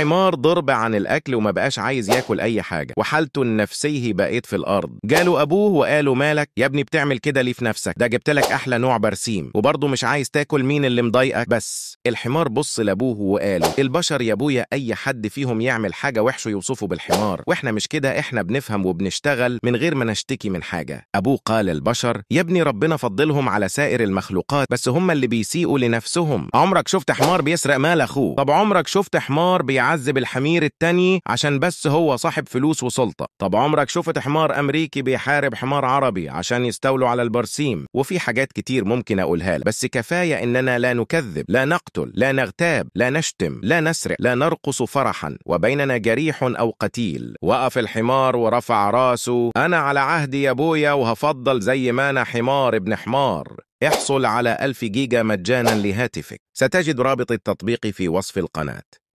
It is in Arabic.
حمار ضرب عن الأكل وما بقاش عايز ياكل أي حاجة وحالته النفسيه بقيت في الأرض جاله أبوه وقاله مالك يا ابني بتعمل كده ليه في نفسك ده جبت لك أحلى نوع برسيم وبرضه مش عايز تاكل مين اللي مضايقك بس الحمار بص لأبوه وقال البشر يا أبويا أي حد فيهم يعمل حاجة وحشه يوصفه بالحمار وإحنا مش كده إحنا بنفهم وبنشتغل من غير ما نشتكي من حاجة أبوه قال البشر يا ابني ربنا فضلهم على سائر المخلوقات بس هم اللي بيسيئوا لنفسهم عمرك شفت حمار بيسرق مال أخوه طب عمرك شفت حمار بيع يعذب الحمير التاني عشان بس هو صاحب فلوس وسلطة طب عمرك شفت حمار أمريكي بيحارب حمار عربي عشان يستولوا على البرسيم وفي حاجات كتير ممكن أقولها لك بس كفاية إننا لا نكذب لا نقتل لا نغتاب لا نشتم لا نسرق لا نرقص فرحا وبيننا جريح أو قتيل وقف الحمار ورفع راسه أنا على عهدي يا بويا وهفضل زي ما أنا حمار ابن حمار احصل على 1000 جيجا مجانا لهاتفك ستجد رابط التطبيق في وصف القناة